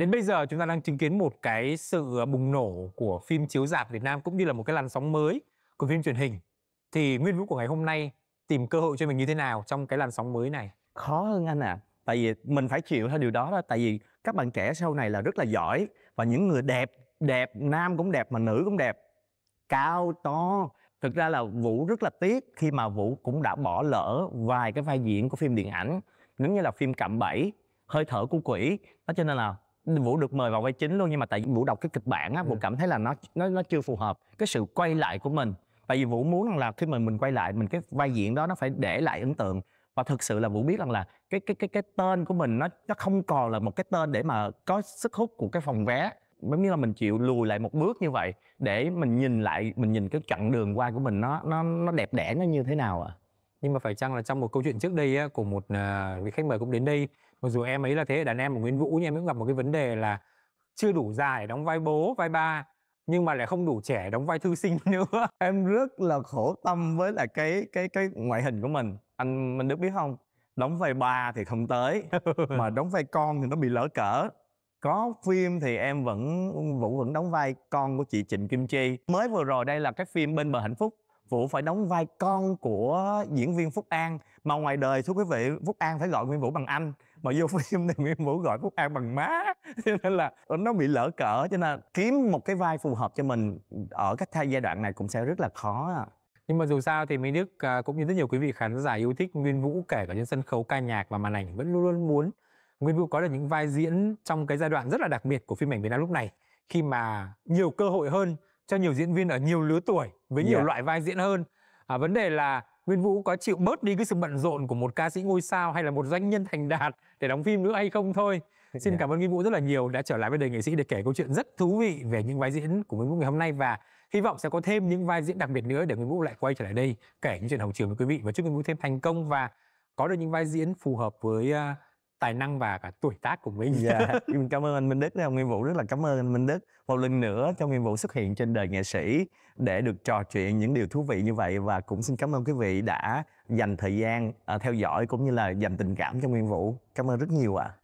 Đến bây giờ chúng ta đang chứng kiến một cái sự ờ, bùng nổ của phim chiếu rạp Việt Nam cũng như là một cái làn sóng mới của phim truyền hình. Thì Nguyên Vũ của ngày hôm nay tìm cơ hội cho mình như thế nào trong cái làn sóng mới này? Khó hơn anh À. Tại vì mình phải chịu theo điều đó đó. Tại vì các bạn trẻ sau này là rất là giỏi và những người đẹp, đẹp nam cũng đẹp mà nữ cũng đẹp, cao to. Thực ra là Vũ rất là tiếc khi mà Vũ cũng đã bỏ lỡ vài cái vai diễn của phim điện ảnh, giống như là phim cạm bẫy, hơi thở của quỷ. Đó cho nên là vũ được mời vào vai chính luôn nhưng mà tại vũ đọc cái kịch bản á vũ ừ. cảm thấy là nó nó nó chưa phù hợp cái sự quay lại của mình tại vì vũ muốn rằng là khi mình mình quay lại mình cái vai diễn đó nó phải để lại ấn tượng và thực sự là vũ biết rằng là cái cái cái cái tên của mình nó nó không còn là một cái tên để mà có sức hút của cái phòng vé giống như là mình chịu lùi lại một bước như vậy để mình nhìn lại mình nhìn cái chặng đường qua của mình nó nó nó đẹp đẽ nó như thế nào ạ à? nhưng mà phải chăng là trong một câu chuyện trước đây á, của một uh, vị khách mời cũng đến đây mặc dù em ấy là thế hệ đàn em của Nguyễn Vũ nhưng em cũng gặp một cái vấn đề là chưa đủ dài đóng vai bố vai ba nhưng mà lại không đủ trẻ đóng vai thư sinh nữa em rất là khổ tâm với là cái cái cái ngoại hình của mình anh mình được biết không đóng vai ba thì không tới mà đóng vai con thì nó bị lỡ cỡ có phim thì em vẫn vẫn vẫn đóng vai con của chị trịnh kim chi mới vừa rồi đây là cái phim bên bờ hạnh phúc Vũ phải đóng vai con của diễn viên Phúc An mà ngoài đời thưa quý vị Phúc An phải gọi Nguyên Vũ bằng anh mà vô phim thì Nguyên Vũ gọi Phúc An bằng má cho nên là nó bị lỡ cỡ cho nên là kiếm một cái vai phù hợp cho mình ở các giai đoạn này cũng sẽ rất là khó nhưng mà dù sao thì Minh Đức à, cũng như rất nhiều quý vị khán giả yêu thích Nguyên Vũ kể cả trên sân khấu ca nhạc và màn ảnh vẫn luôn luôn muốn Nguyên Vũ có được những vai diễn trong cái giai đoạn rất là đặc biệt của phim ảnh Việt Nam lúc này khi mà nhiều cơ hội hơn cho nhiều diễn viên ở nhiều lứa tuổi với nhiều yeah. loại vai diễn hơn à, vấn đề là Nguyên Vũ có chịu bớt đi cái sự bận rộn của một ca sĩ ngôi sao hay là một doanh nhân thành đạt để đóng phim nữa hay không thôi. Xin yeah. cảm ơn Nguyên Vũ rất là nhiều đã trở lại với đời nghệ sĩ để kể câu chuyện rất thú vị về những vai diễn của Nguyên Vũ ngày hôm nay và hy vọng sẽ có thêm những vai diễn đặc biệt nữa để Nguyên Vũ lại quay trở lại đây kể những chuyện hồng trường với quý vị và chúc Nguyên Vũ thêm thành công và có được những vai diễn phù hợp với uh, tài năng và cả tuổi tác của mình. Dạ, mình cảm ơn anh Minh Đức ông Nguyên Vũ rất là cảm ơn anh Minh Đức một lần nữa trong Nguyên Vũ xuất hiện trên đời nghệ sĩ để được trò chuyện những điều thú vị như vậy và cũng xin cảm ơn quý vị đã dành thời gian à, theo dõi cũng như là dành tình cảm cho Nguyên Vũ. Cảm ơn rất nhiều ạ. À.